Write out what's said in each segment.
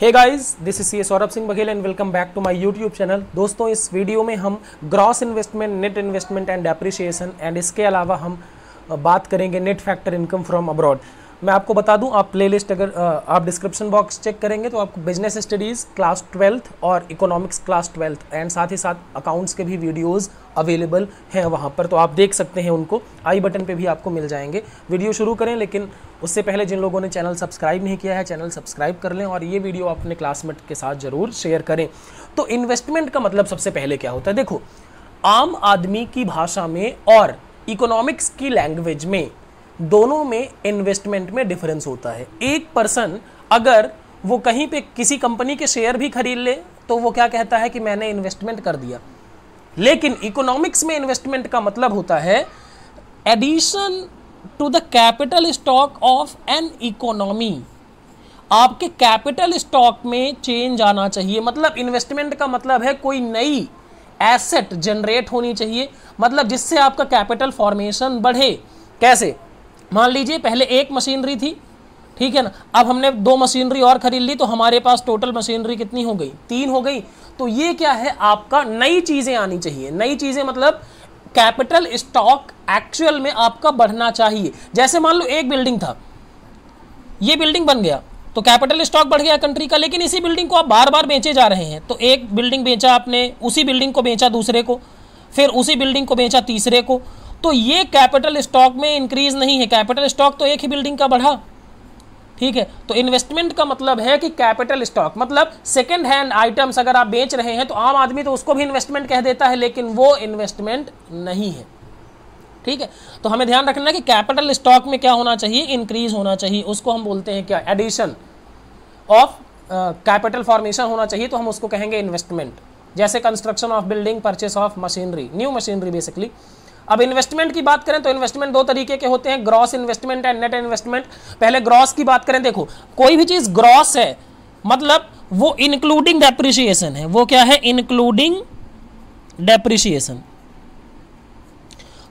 hey guys this is C Saurabh Singh Baghel and welcome back to my YouTube channel दोस्तों इस video में हम gross investment net investment and appreciation and इसके अलावा हम बात करेंगे net factor income from abroad मैं आपको बता दूं आप प्लेलिस्ट अगर आप डिस्क्रिप्शन बॉक्स चेक करेंगे तो आपको बिजनेस स्टडीज़ क्लास ट्वेल्थ और इकोनॉमिक्स क्लास ट्वेल्थ एंड साथ ही साथ अकाउंट्स के भी वीडियोस अवेलेबल हैं वहाँ पर तो आप देख सकते हैं उनको आई बटन पे भी आपको मिल जाएंगे वीडियो शुरू करें लेकिन उससे पहले जिन लोगों ने चैनल सब्सक्राइब नहीं किया है चैनल सब्सक्राइब कर लें और ये वीडियो अपने क्लासमेट के साथ ज़रूर शेयर करें तो इन्वेस्टमेंट का मतलब सबसे पहले क्या होता है देखो आम आदमी की भाषा में और इकोनॉमिक्स की लैंग्वेज में दोनों में इन्वेस्टमेंट में डिफरेंस होता है एक पर्सन अगर वो कहीं पे किसी कंपनी के शेयर भी खरीद ले तो वो क्या कहता है कि मैंने इन्वेस्टमेंट कर दिया लेकिन इकोनॉमिक्स में इन्वेस्टमेंट का मतलब होता है addition to the capital stock of an economy आपके कैपिटल स्टॉक में चेंज आना चाहिए मतलब इन्वेस्टमेंट का मतलब है कोई नई एसेट जनरेट होनी चाहिए मतलब जिससे आपका कैपिटल फॉर्मेशन बढ़े कैसे मान लीजिए पहले एक मशीनरी थी ठीक है ना अब हमने दो मशीनरी और खरीद ली तो हमारे पास टोटल मशीनरी कितनी हो गई तीन हो गई तो ये क्या है आपका नई चीज़ें आनी चाहिए नई चीज़ें मतलब कैपिटल स्टॉक एक्चुअल में आपका बढ़ना चाहिए जैसे मान लो एक बिल्डिंग था ये बिल्डिंग बन गया तो कैपिटल स्टॉक बढ़ गया कंट्री का लेकिन इसी बिल्डिंग को आप बार बार बेचे जा रहे हैं तो एक बिल्डिंग बेचा आपने उसी बिल्डिंग को बेचा दूसरे को फिर उसी बिल्डिंग को बेचा तीसरे को तो ये कैपिटल स्टॉक में इंक्रीज नहीं है कैपिटल स्टॉक तो एक ही बिल्डिंग का बढ़ा ठीक है तो इन्वेस्टमेंट का मतलब है कि कैपिटल स्टॉक मतलब सेकेंड हैंड आइटम्स अगर आप बेच रहे हैं तो आम आदमी तो उसको भी इन्वेस्टमेंट कह देता है लेकिन वो इन्वेस्टमेंट नहीं है ठीक है तो हमें ध्यान रखना कि कैपिटल स्टॉक में क्या होना चाहिए इंक्रीज होना चाहिए उसको हम बोलते हैं क्या एडिशन ऑफ कैपिटल फॉर्मेशन होना चाहिए तो हम उसको कहेंगे इन्वेस्टमेंट जैसे construction of building purchase of machinery new machinery basically अब इन्वेस्टमेंट की बात करें तो इन्वेस्टमेंट दो तरीके के होते हैं gross investment and net investment पहले ग्रॉस की बात करें देखो कोई भी चीज ग्रॉस है मतलब वो इंक्लूडिंग डेप्रिसिएशन है वो क्या है इंक्लूडिंग डेप्रिसिएशन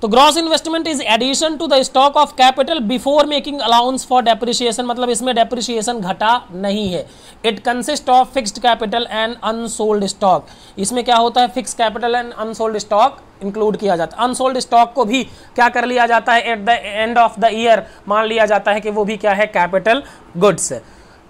तो gross investment is addition to the stock of capital before making allowance for depreciation मतलब इसमें डेप्रिशिएशन घटा नहीं है it consist of fixed capital and unsold stock इसमें क्या होता है fix capital and unsold stock include किया जाता है अनसोल्ड स्टॉक को भी क्या कर लिया जाता है at the end of the year मान लिया जाता है कि वो भी क्या है कैपिटल गुड्स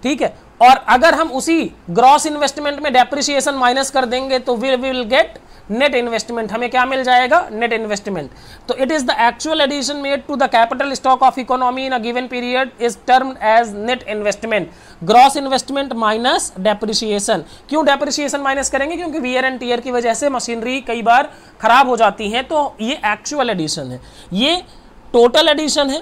ठीक है और अगर हम उसी ग्रॉस इन्वेस्टमेंट में डेप्रिशिएशन माइनस कर देंगे तो we will get net investment हमें क्या मिल जाएगा नेट इन्वेस्टमेंट तो it is the actual addition made to the capital stock of economy in a given period is term as net investment gross investment minus depreciation क्यों depreciation minus करेंगे क्योंकि wear and tier की वजह से machinery कई बार खराब हो जाती है तो ये एक्चुअल एडिशन है ये टोटल एडिशन है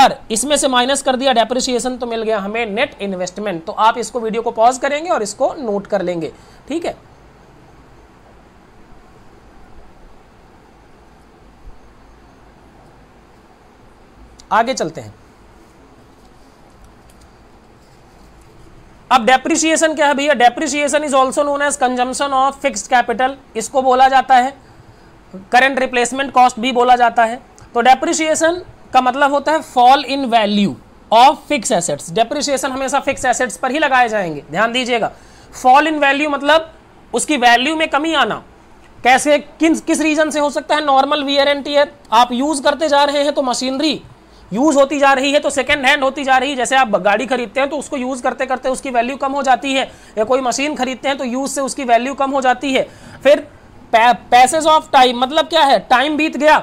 और इसमें से माइनस कर दिया डेप्रिसिएशन तो मिल गया हमें नेट इन्वेस्टमेंट तो आप इसको वीडियो को पॉज करेंगे और इसको नोट कर लेंगे ठीक है आगे चलते हैं अब डेप्रिसिएशन क्या है भैया depreciation is also known as consumption of fixed capital इसको बोला जाता है करंट रिप्लेसमेंट कॉस्ट भी बोला जाता है तो डेप्रिसिएशन का मतलब होता है fall in value of fix assets depreciation हमेशा फिक्स एसेट्स पर ही लगाए जाएंगे ध्यान दीजिएगा फॉल इन वैल्यू मतलब उसकी वैल्यू में कमी आना कैसे किन किस रीजन से हो सकता है नॉर्मल वीयर एंड टीयर आप यूज करते जा रहे हैं तो मशीनरी यूज होती जा रही है तो सेकेंड हैंड होती जा रही है जैसे आप गाड़ी खरीदते हैं तो उसको यूज करते करते उसकी वैल्यू कम हो जाती है या कोई मशीन खरीदते हैं तो यूज से उसकी वैल्यू कम हो जाती है फिर पैसेज ऑफ टाइम मतलब क्या है टाइम बीत गया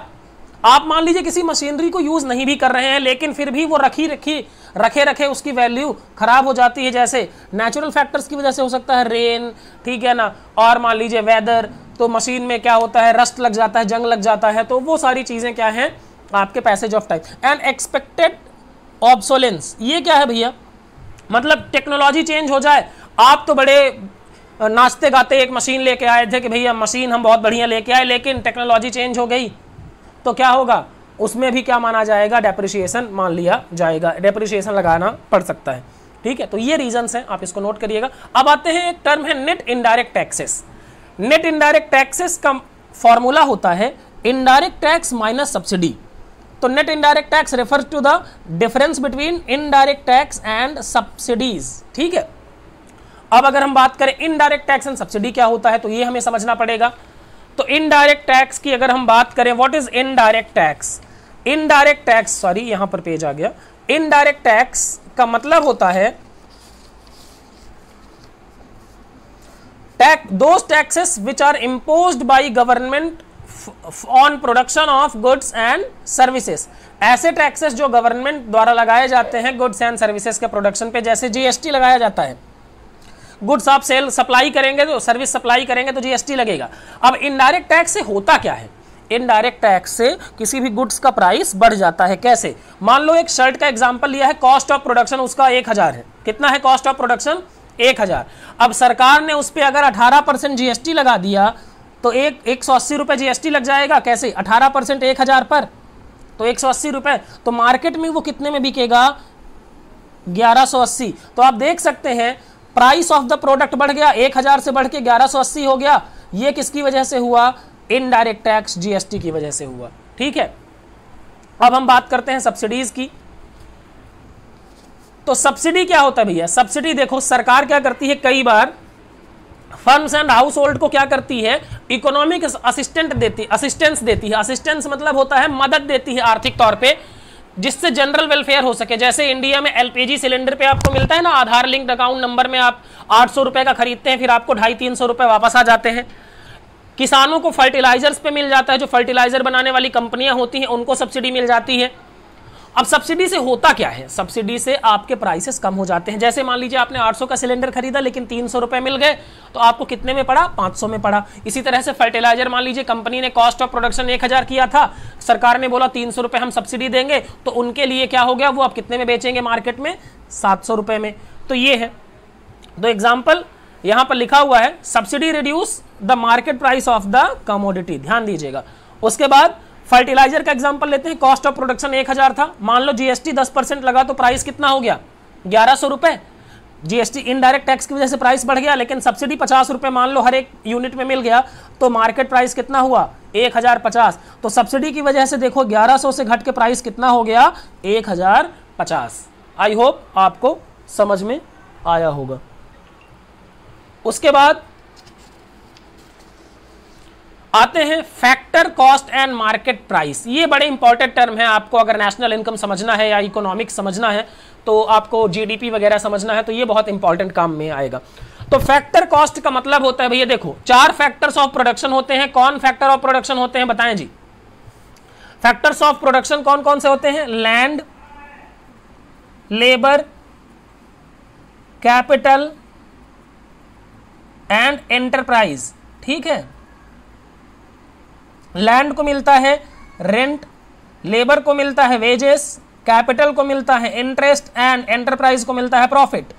आप मान लीजिए किसी मशीनरी को यूज नहीं भी कर रहे हैं लेकिन फिर भी वो रखी रखी रखे रखे उसकी वैल्यू खराब हो जाती है जैसे नेचुरल फैक्टर्स की वजह से हो सकता है रेन ठीक है ना और मान लीजिए वेदर तो मशीन में क्या होता है रस्ट लग जाता है जंग लग जाता है तो वो सारी चीज़ें क्या हैं आपके passage of time and expected obsolescence ये क्या है भैया मतलब टेक्नोलॉजी चेंज हो जाए आप तो बड़े नाचते गाते एक मशीन लेके आए थे कि भैया मशीन हम बहुत बढ़िया लेके आए लेकिन टेक्नोलॉजी चेंज हो गई तो क्या होगा उसमें भी क्या माना जाएगा डेप्रिशिएशन मान लिया जाएगा डेप्रिशिएशन लगाना पड़ सकता है ठीक है तो ये रीजंस हैं आप इसको नोट करिएगा अब आते हैं एक टर्म है net indirect taxes net indirect taxes का फॉर्मूला होता है इनडायरेक्ट टैक्स माइनस सब्सिडी तो net indirect tax refers to the difference between indirect tax and subsidies ठीक है अब अगर हम बात करें इनडायरेक्ट टैक्स एंड सब्सिडी क्या होता है तो ये हमें समझना पड़ेगा तो इनडायरेक्ट टैक्स की अगर हम बात करें what is indirect tax indirect tax sorry यहां पर पेज आ गया इनडायरेक्ट टैक्स का मतलब होता है tax those taxes which are imposed by government on production of goods and services ऐसे टैक्सेस जो गवर्नमेंट द्वारा लगाए जाते हैं गुड्स एंड सर्विसेज के प्रोडक्शन पे जैसे जीएसटी लगाया जाता है गुड्स आप सेल सप्लाई करेंगे तो सर्विस सप्लाई करेंगे तो जीएसटी लगेगा अब इनडायरेक्ट टैक्स से होता क्या है इनडायरेक्ट टैक्स से किसी भी गुड्स का प्राइस बढ़ जाता है कैसे मान लो एक शर्ट का एग्जाम्पल लिया है कॉस्ट ऑफ प्रोडक्शन उसका एक हजार है कितना है कॉस्ट ऑफ प्रोडक्शन एक हजार अब सरकार ने उस पर अगर अठारह परसेंट जीएसटी लगा दिया तो एक एक सौ अस्सी रुपये जीएसटी लग जाएगा कैसे अठारह परसेंट एक हज़ार पर तो एक सौ अस्सी रुपये तो मार्केट में वो कितने में बिकेगा ग्यारह सौ अस्सी तो आप देख सकते हैं प्राइस ऑफ द प्रोडक्ट बढ़ गया एक हज़ार से बढ़ के ग्यारह सौ अस्सी हो गया ये किसकी वजह से हुआ इनडायरेक्ट टैक्स जीएसटी की वजह से हुआ ठीक है अब हम बात करते हैं सब्सिडीज की तो सब्सिडी क्या होता है भैया सब्सिडी देखो सरकार क्या करती है कई बार फर्म्स एंड हाउस होल्ड को क्या करती है इकोनॉमिक असिस्टेंट देती असिस्टेंस देती है असिस्टेंस मतलब होता है मदद देती है आर्थिक तौर पे जिससे जनरल वेलफेयर हो सके जैसे इंडिया में एलपीजी सिलेंडर पे आपको मिलता है ना आधार लिंक्ड अकाउंट नंबर में आप आठ सौ रुपए का खरीदते हैं फिर आपको ढाई तीन सौ रुपए वापस आ जाते हैं किसानों को फर्टिलाइजर्स पे मिल जाता है जो फर्टिलाइजर बनाने वाली कंपनियां होती हैं उनको सब्सिडी मिल जाती है अब सब्सिडी से होता क्या है सब्सिडी से आपके प्राइसेस कम हो जाते हैं जैसे मान लीजिए आपने 800 का सिलेंडर खरीदा लेकिन तीन सौ मिल गए तो आपको कितने में पड़ा 500 में पड़ा इसी तरह से फर्टिलाइजर मान लीजिए कंपनी ने कॉस्ट ऑफ प्रोडक्शन 1000 किया था सरकार ने बोला तीन सौ हम सब्सिडी देंगे तो उनके लिए क्या हो गया वो आप कितने में बेचेंगे मार्केट में सात सौ में तो ये है तो एग्जाम्पल यहां पर लिखा हुआ है subsidy reduce the market price of the commodity ध्यान दीजिएगा उसके बाद फर्टिलाइजर का एग्जाम्पल लेते हैं कॉस्ट ऑफ प्रोडक्शन एक हजार था मान लो जीएसटी दस परसेंट लगा तो प्राइस कितना हो गया ग्यारह सौ रुपए जीएसटी इनडायरेक्ट टैक्स की वजह से प्राइस बढ़ गया लेकिन सब्सिडी पचास रुपए मान लो हर एक यूनिट में मिल गया तो मार्केट प्राइस कितना हुआ एक हजार पचास तो सब्सिडी की वजह से देखो ग्यारह सौ से घट के प्राइस कितना हो गया एक हजार पचास आई होप आपको समझ में आया होगा उसके बाद आते हैं factor cost and market price ये बड़े इंपॉर्टेंट टर्म है आपको अगर नेशनल इनकम समझना है या इकोनॉमिक समझना है तो आपको जीडीपी वगैरह समझना है तो ये बहुत इंपॉर्टेंट काम में आएगा तो फैक्टर कॉस्ट का मतलब होता है भैया देखो चार फैक्टर्स ऑफ प्रोडक्शन होते हैं कौन फैक्टर ऑफ प्रोडक्शन होते हैं बताएं जी फैक्टर्स ऑफ प्रोडक्शन कौन कौन से होते हैं land labour capital and enterprise ठीक है लैंड को मिलता है रेंट लेबर को मिलता है वेजेस कैपिटल को मिलता है इंटरेस्ट एंड एंटरप्राइज को मिलता है प्रॉफिट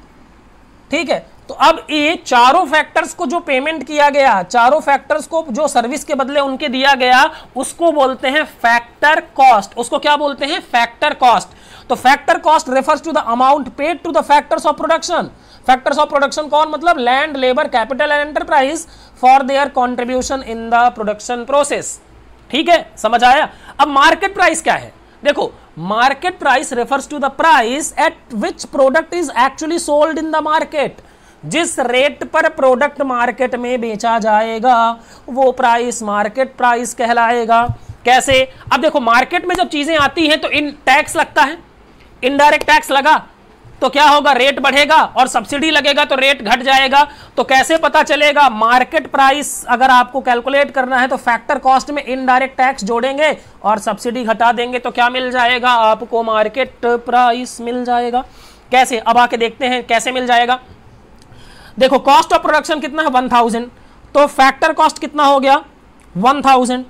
ठीक है तो अब ये चारों फैक्टर्स को जो पेमेंट किया गया चारों फैक्टर्स को जो सर्विस के बदले उनके दिया गया उसको बोलते हैं फैक्टर कॉस्ट उसको क्या बोलते हैं फैक्टर कॉस्ट तो factor cost refers to the amount paid to the factors of production factors of production कौन मतलब land labour capital and enterprise for their contribution in the production process ठीक है समझ आया अब मार्केट प्राइस क्या है देखो market price refers to the price at which product is actually sold in the market जिस रेट पर प्रोडक्ट मार्केट में बेचा जाएगा वो प्राइस मार्केट प्राइस कहलाएगा कैसे अब देखो मार्केट में जब चीजें आती हैं तो इन टैक्स लगता है इनडायरेक्ट टैक्स लगा तो क्या होगा रेट बढ़ेगा और सब्सिडी लगेगा तो रेट घट जाएगा तो कैसे पता चलेगा मार्केट प्राइस अगर आपको कैलकुलेट करना है तो फैक्टर कॉस्ट में इनडायरेक्ट टैक्स जोड़ेंगे और सब्सिडी घटा देंगे तो क्या मिल जाएगा आपको मार्केट प्राइस मिल जाएगा कैसे अब आके देखते हैं कैसे मिल जाएगा देखो कॉस्ट ऑफ प्रोडक्शन कितना है वन थाउजेंड तो फैक्टर कॉस्ट कितना हो गया वन थाउजेंड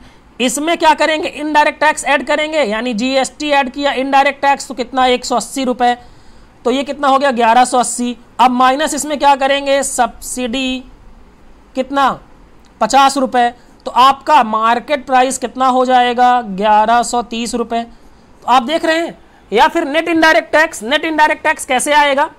इसमें क्या करेंगे इनडायरेक्ट टैक्स ऐड करेंगे यानी जीएसटी ऐड किया इनडायरेक्ट टैक्स तो कितना एक सौ अस्सी रुपए तो ये कितना हो गया 1180 अब माइनस इसमें क्या करेंगे सब्सिडी कितना पचास रुपए तो आपका मार्केट प्राइस कितना हो जाएगा ग्यारह रुपए तीस तो आप देख रहे हैं या फिर net indirect tax net indirect tax कैसे आएगा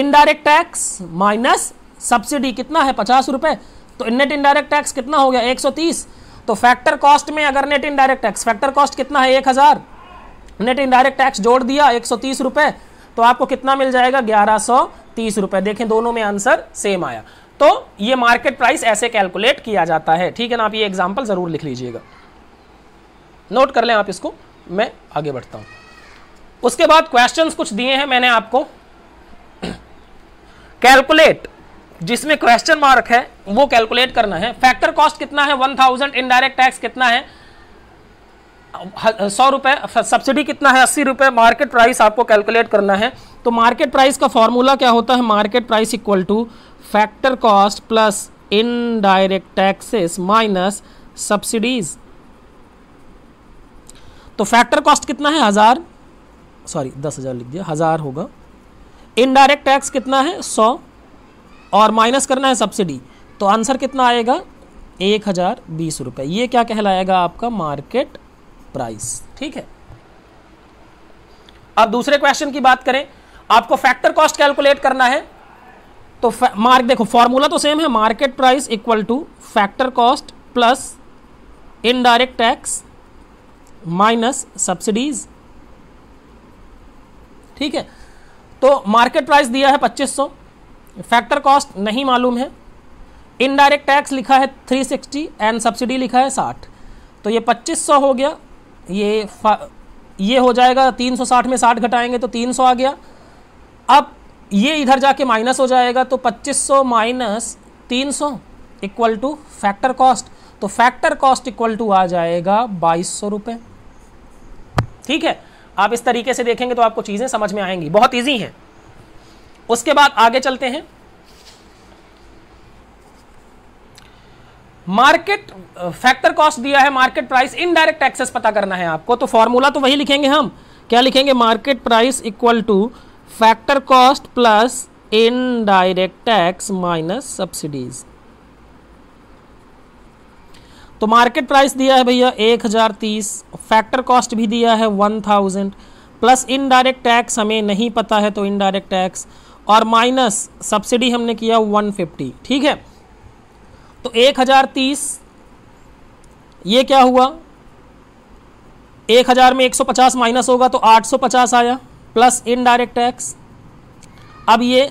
इनडायरेक्ट टैक्स माइनस सब्सिडी कितना है पचास रुपए तो नेट इनडायरेक्ट टैक्स कितना हो गया एक सौ तीस तो फैक्टर कॉस्ट में अगर net indirect tax factor cost कितना है एक हज़ार नेट इनडायरेक्ट टैक्स जोड़ दिया एक सौ तीस तो आपको कितना मिल जाएगा ग्यारह सौ तीस रुपए देखें दोनों में आंसर सेम आया तो ये मार्केट प्राइस ऐसे कैलकुलेट किया जाता है ठीक है ना आप ये एग्जाम्पल ज़रूर लिख लीजिएगा नोट कर लें आप इसको मैं आगे बढ़ता हूं उसके बाद क्वेश्चंस कुछ दिए हैं मैंने आपको कैलकुलेट जिसमें क्वेश्चन मार्क है वो कैलकुलेट करना है फैक्टर कॉस्ट कितना है वन थाउजेंड इनडायरेक्ट टैक्स कितना है सौ रुपए सब्सिडी कितना है अस्सी रुपए मार्केट प्राइस आपको कैलकुलेट करना है तो मार्केट प्राइस का फॉर्मूला क्या होता है market price equal to factor cost plus indirect taxes minus subsidies तो फैक्टर कॉस्ट कितना है हज़ार सॉरी दस हज़ार लिख दिया हज़ार होगा इनडायरेक्ट टैक्स कितना है सौ और माइनस करना है सब्सिडी तो आंसर कितना आएगा एक हज़ार बीस रुपए ये क्या कहलाएगा आपका मार्केट प्राइस ठीक है अब दूसरे क्वेश्चन की बात करें आपको फैक्टर कॉस्ट कैलकुलेट करना है तो मार्क देखो फॉर्मूला तो सेम है market price equal to factor cost plus indirect tax minus subsidies ठीक है तो मार्केट प्राइस दिया है 2500 फैक्टर कॉस्ट नहीं मालूम है इनडायरेक्ट टैक्स लिखा है 360 एंड सब्सिडी लिखा है 60 तो ये 2500 हो गया ये ये हो जाएगा 360 में 60 घटाएंगे तो 300 आ गया अब ये इधर जाके माइनस हो जाएगा तो 2500 minus 300 equal to factor cost तो फैक्टर कॉस्ट इक्वल टू आ जाएगा बाईस सौ ठीक है आप इस तरीके से देखेंगे तो आपको चीज़ें समझ में आएंगी बहुत ईजी है उसके बाद आगे चलते हैं मार्केट फैक्टर कॉस्ट दिया है मार्केट प्राइस इनडायरेक्ट टैक्सेस पता करना है आपको तो फॉर्मूला तो वही लिखेंगे हम क्या लिखेंगे market price equal to factor cost plus indirect tax minus subsidies तो मार्केट प्राइस दिया है भैया एक हजार तीस फैक्टर कॉस्ट भी दिया है one thousand plus indirect tax हमें नहीं पता है तो इनडायरेक्ट टैक्स और माइनस सब्सिडी हमने किया वन फिफ्टी ठीक है तो एक हज़ार तीस ये क्या हुआ एक हज़ार में एक सौ पचास माइनस होगा तो आठ सौ पचास आया प्लस इनडायरेक्ट टैक्स अब ये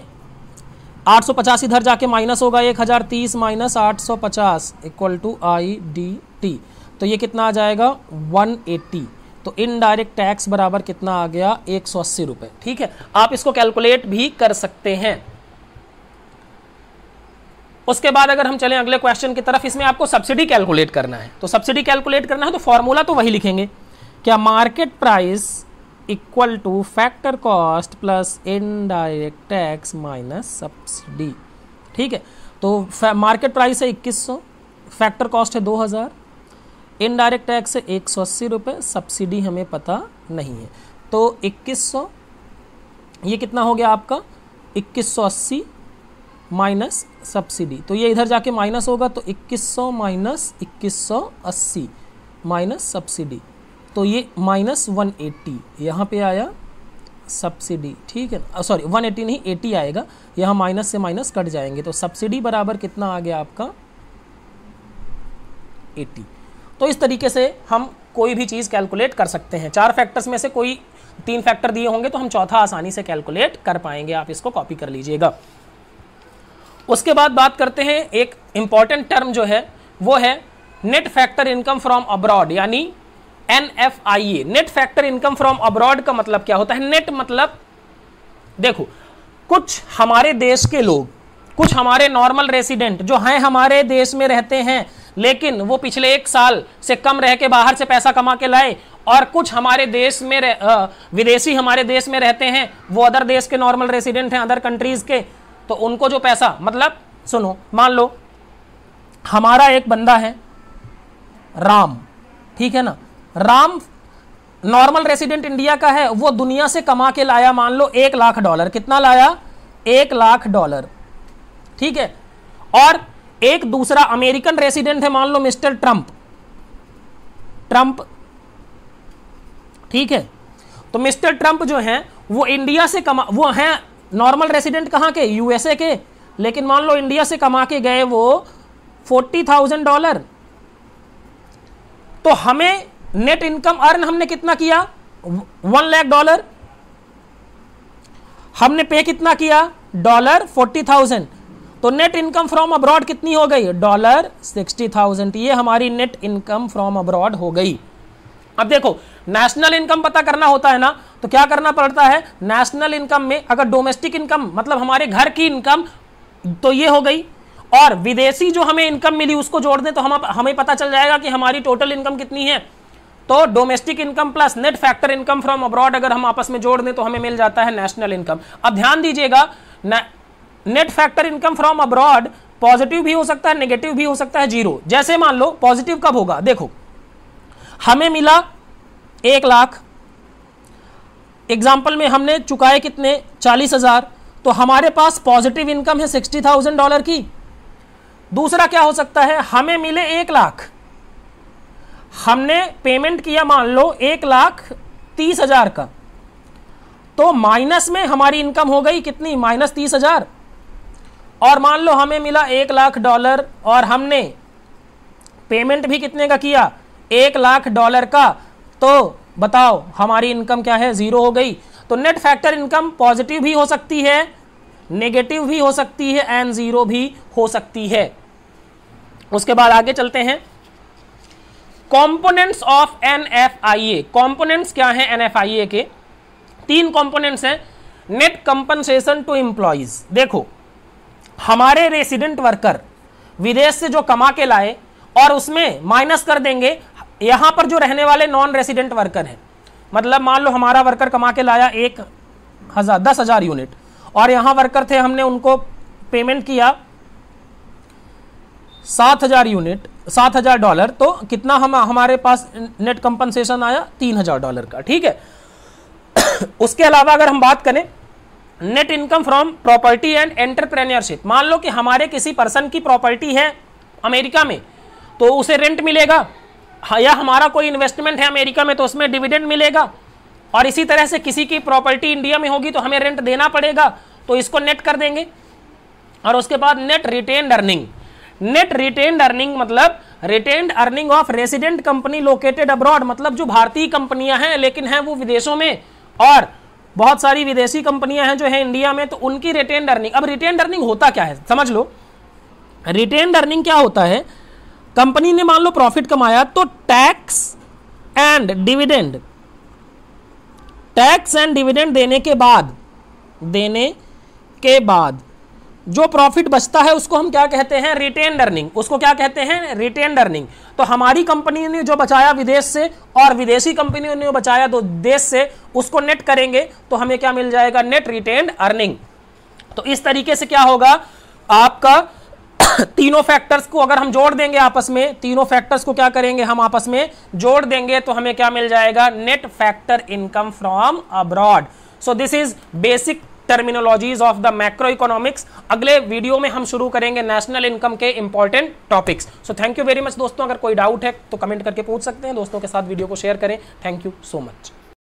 आठ सौ पचास इधर जाके माइनस होगा एक हज़ार तीस माइनस आठ सौ पचास equal to I D T तो ये कितना आ जाएगा वन एट्टी तो इनडायरेक्ट टैक्स बराबर कितना आ गया एक सौ अस्सी रुपए ठीक है आप इसको कैलकुलेट भी कर सकते हैं उसके बाद अगर हम चलें अगले क्वेश्चन की तरफ इसमें आपको सब्सिडी कैलकुलेट करना है तो सब्सिडी कैलकुलेट करना है तो फॉर्मूला तो वही लिखेंगे क्या market price equal to factor cost plus indirect tax minus subsidy ठीक है तो मार्केट प्राइस है इक्कीस सौ फैक्टर कॉस्ट है दो हज़ार इनडायरेक्ट टैक्स है एक सौ अस्सी रुपये सब्सिडी हमें पता नहीं है तो इक्कीस सौ ये कितना हो गया आपका इक्कीस सौ अस्सी माइनस सब्सिडी तो ये इधर जाके माइनस होगा तो 2100 माइनस 2180 माइनस सब्सिडी तो ये माइनस वन एट्टी यहाँ पर आया सब्सिडी ठीक है सॉरी वन एट्टी नहीं एटी आएगा यहाँ माइनस से माइनस कट जाएंगे तो सब्सिडी बराबर कितना आ गया आपका एटी तो इस तरीके से हम कोई भी चीज़ कैलकुलेट कर सकते हैं चार फैक्टर्स में से कोई तीन फैक्टर दिए होंगे तो हम चौथा आसानी से कैलकुलेट कर पाएंगे आप इसको कॉपी कर लीजिएगा उसके बाद बात करते हैं एक इम्पॉर्टेंट टर्म जो है वो है net factor income from abroad यानी N F I A net factor income from abroad का मतलब क्या होता है नेट मतलब देखो कुछ हमारे देश के लोग कुछ हमारे नॉर्मल रेसिडेंट जो हैं हमारे देश में रहते हैं लेकिन वो पिछले एक साल से कम रह के बाहर से पैसा कमा के लाए और कुछ हमारे देश में विदेशी हमारे देश में रहते हैं वो अदर देश के नॉर्मल रेसिडेंट हैं अदर कंट्रीज के तो उनको जो पैसा मतलब सुनो मान लो हमारा एक बंदा है राम ठीक है ना राम नॉर्मल रेसिडेंट इंडिया का है वो दुनिया से कमा के लाया मान लो एक लाख डॉलर कितना लाया एक लाख डॉलर ठीक है और एक दूसरा अमेरिकन रेसिडेंट है मान लो मिस्टर ट्रंप ट्रंप ठीक है तो मिस्टर ट्रंप जो है वो इंडिया से कमा वो हैं नॉर्मल रेसिडेंट कहाँ के यूएसए के लेकिन मान लो इंडिया से कमा के गए वो फोर्टी थाउजेंड डॉलर तो हमें नेट इनकम अर्न हमने कितना किया वन लैख डॉलर हमने पे कितना किया डॉलर फोर्टी थाउजेंड तो नेट इनकम फ्रॉम अब्रॉड कितनी हो गई डॉलर सिक्सटी थाउजेंड ये हमारी नेट इनकम फ्रॉम अब्रॉड हो गई अब देखो नेशनल इनकम पता करना होता है ना तो क्या करना पड़ता है नेशनल इनकम में अगर डोमेस्टिक इनकम मतलब हमारे घर की इनकम तो ये हो गई और विदेशी जो हमें इनकम मिली उसको जोड़ दें तो हम हमें पता चल जाएगा कि हमारी टोटल इनकम कितनी है तो domestic income plus net factor income from abroad अगर हम आपस में जोड़ दें तो हमें मिल जाता है नेशनल इनकम अब ध्यान दीजिएगा net factor income from abroad positive भी हो सकता है नेगेटिव भी हो सकता है जीरो जैसे मान लो पॉजिटिव कब होगा देखो हमें मिला एक लाख एग्जाम्पल में हमने चुकाए कितने चालीस हज़ार तो हमारे पास पॉजिटिव इनकम है सिक्सटी थाउजेंड डॉलर की दूसरा क्या हो सकता है हमें मिले एक लाख हमने पेमेंट किया मान लो एक लाख तीस हजार का तो माइनस में हमारी इनकम हो गई कितनी माइनस तीस हजार और मान लो हमें मिला एक लाख डॉलर और हमने पेमेंट भी कितने का किया एक लाख डॉलर का तो बताओ हमारी इनकम क्या है जीरो हो गई तो नेट फैक्टर इनकम पॉजिटिव भी हो सकती है नेगेटिव भी हो सकती है एंड जीरो भी हो सकती है उसके बाद आगे चलते हैं components of N F I A components क्या हैं एन एफ आई ए के तीन कॉम्पोनेंट्स हैं नेट कंपनसेशन टू एम्प्लॉयज देखो हमारे रेसिडेंट वर्कर विदेश से जो कमा के लाए और उसमें माइनस कर देंगे यहाँ पर जो रहने वाले नॉन रेसिडेंट वर्कर हैं मतलब मान लो हमारा वर्कर कमा के लाया एक हज़ार दस हज़ार यूनिट और यहाँ वर्कर थे हमने उनको पेमेंट किया सात हज़ार यूनिट सात हज़ार डॉलर तो कितना हम हमारे पास नेट कंपनसेशन आया तीन हज़ार डॉलर का ठीक है उसके अलावा अगर हम बात करें net income from property and entrepreneurship मान लो कि हमारे किसी पर्सन की प्रॉपर्टी है अमेरिका में तो उसे रेंट मिलेगा हाँ, या हमारा कोई इन्वेस्टमेंट है अमेरिका में तो उसमें डिविडेंड मिलेगा और इसी तरह से किसी की प्रॉपर्टी इंडिया में होगी तो हमें रेंट देना पड़ेगा तो इसको नेट कर देंगे और उसके बाद net retained earning net retained earning मतलब retained earning of resident company located abroad मतलब जो भारतीय कंपनियां हैं लेकिन हैं वो विदेशों में और बहुत सारी विदेशी कंपनियां हैं जो है इंडिया में तो उनकी रिटेन अर्निंग अब रिटेन अर्निंग होता क्या है समझ लो रिटेन अर्निंग क्या होता है कंपनी ने मान लो प्रॉफिट कमाया तो tax and dividend tax and dividend देने के बाद देने के बाद जो प्रॉफिट बचता है उसको हम क्या कहते हैं रिटेन अर्निंग उसको क्या कहते हैं रिटेन अर्निंग तो हमारी कंपनी ने जो बचाया विदेश से और विदेशी कंपनियों ने बचाया दो देश से उसको नेट करेंगे तो हमें क्या मिल जाएगा नेट रिटेन अर्निंग तो इस तरीके से क्या होगा आपका तीनों फैक्टर्स को अगर हम जोड़ देंगे आपस में तीनों फैक्टर्स को क्या करेंगे हम आपस में जोड़ देंगे तो हमें क्या मिल जाएगा net factor income from abroad so this is basic terminologies of the macroeconomics अगले वीडियो में हम शुरू करेंगे नेशनल इनकम के important topics so thank you very much दोस्तों अगर कोई डाउट है तो कमेंट करके पूछ सकते हैं दोस्तों के साथ वीडियो को शेयर करें थैंक यू सो मच